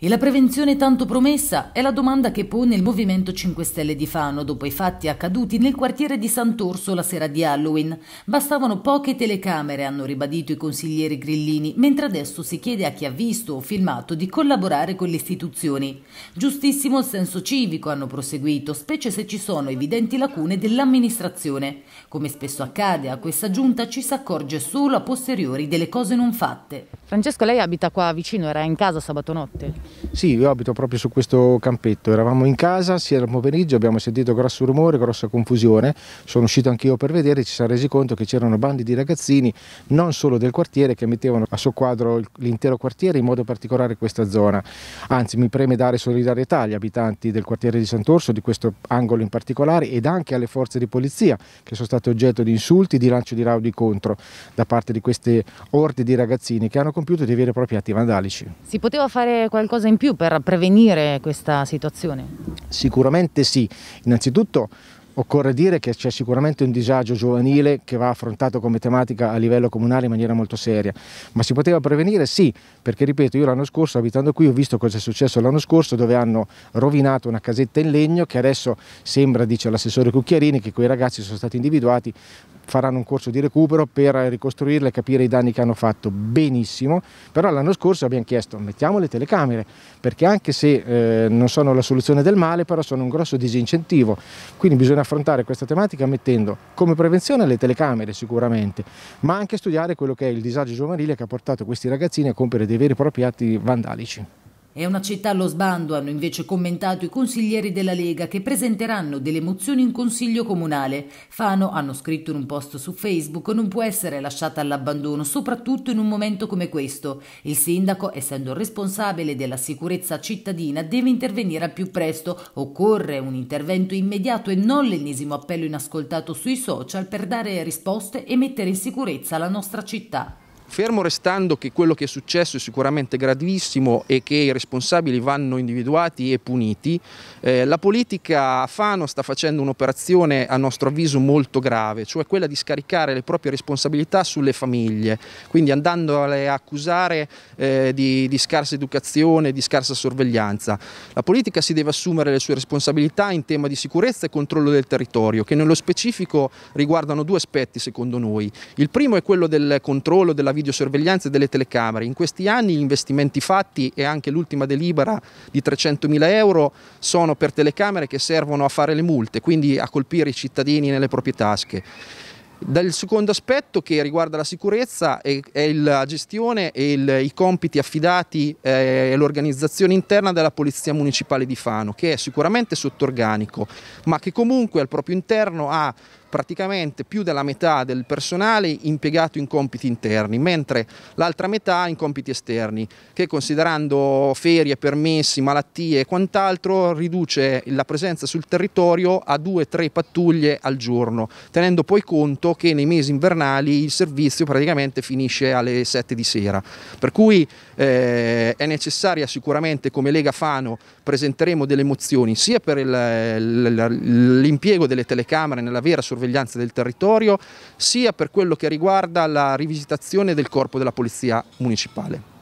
E la prevenzione tanto promessa è la domanda che pone il Movimento 5 Stelle di Fano dopo i fatti accaduti nel quartiere di Sant'Orso la sera di Halloween. Bastavano poche telecamere, hanno ribadito i consiglieri grillini, mentre adesso si chiede a chi ha visto o filmato di collaborare con le istituzioni. Giustissimo il senso civico, hanno proseguito, specie se ci sono evidenti lacune dell'amministrazione. Come spesso accade, a questa giunta ci si accorge solo a posteriori delle cose non fatte. Francesco, lei abita qua vicino, era in casa sabato notte? Sì, io abito proprio su questo campetto, eravamo in casa, si era un pomeriggio, abbiamo sentito grosso rumore, grossa confusione, sono uscito anch'io per vedere, ci siamo resi conto che c'erano bandi di ragazzini, non solo del quartiere, che mettevano a soqquadro l'intero quartiere, in modo particolare questa zona. Anzi, mi preme dare solidarietà agli abitanti del quartiere di Sant'Orso, di questo angolo in particolare, ed anche alle forze di polizia, che sono state oggetto di insulti, di lancio di raudi contro da parte di queste orde di ragazzini che hanno compiuto dei veri e propri atti vandalici. Si poteva fare qualcosa qualcosa in più per prevenire questa situazione? Sicuramente sì, innanzitutto Occorre dire che c'è sicuramente un disagio giovanile che va affrontato come tematica a livello comunale in maniera molto seria, ma si poteva prevenire? Sì, perché ripeto, io l'anno scorso abitando qui ho visto cosa è successo l'anno scorso dove hanno rovinato una casetta in legno che adesso sembra, dice l'assessore Cucchiarini, che quei ragazzi sono stati individuati, faranno un corso di recupero per ricostruirla e capire i danni che hanno fatto benissimo, però l'anno scorso abbiamo chiesto mettiamo le telecamere, perché anche se eh, non sono la soluzione del male, però sono un grosso disincentivo, quindi bisogna affrontare questa tematica mettendo come prevenzione le telecamere sicuramente, ma anche studiare quello che è il disagio giovanile che ha portato questi ragazzini a compiere dei veri e propri atti vandalici. È una città allo sbando, hanno invece commentato i consiglieri della Lega che presenteranno delle mozioni in consiglio comunale. Fano, hanno scritto in un post su Facebook, non può essere lasciata all'abbandono, soprattutto in un momento come questo. Il sindaco, essendo responsabile della sicurezza cittadina, deve intervenire al più presto. Occorre un intervento immediato e non l'ennesimo appello inascoltato sui social per dare risposte e mettere in sicurezza la nostra città. Fermo restando che quello che è successo è sicuramente gravissimo e che i responsabili vanno individuati e puniti, eh, la politica Fano sta facendo un'operazione a nostro avviso molto grave, cioè quella di scaricare le proprie responsabilità sulle famiglie, quindi andandole a accusare eh, di, di scarsa educazione, di scarsa sorveglianza. La politica si deve assumere le sue responsabilità in tema di sicurezza e controllo del territorio, che nello specifico riguardano due aspetti secondo noi. Il primo è quello del controllo della videosorveglianza e delle telecamere. In questi anni gli investimenti fatti e anche l'ultima delibera di 300.000 euro sono per telecamere che servono a fare le multe, quindi a colpire i cittadini nelle proprie tasche. Dal secondo aspetto che riguarda la sicurezza è, è la gestione e il, i compiti affidati eh, all'organizzazione interna della Polizia Municipale di Fano, che è sicuramente sotto organico, ma che comunque al proprio interno ha praticamente più della metà del personale impiegato in compiti interni, mentre l'altra metà in compiti esterni, che considerando ferie, permessi, malattie e quant'altro riduce la presenza sul territorio a 2-3 pattuglie al giorno, tenendo poi conto che nei mesi invernali il servizio praticamente finisce alle 7 di sera. Per cui eh, è necessaria sicuramente come Lega Fano presenteremo delle mozioni sia per l'impiego delle telecamere nella vera sorveglianza sorveglianza del territorio, sia per quello che riguarda la rivisitazione del corpo della polizia municipale.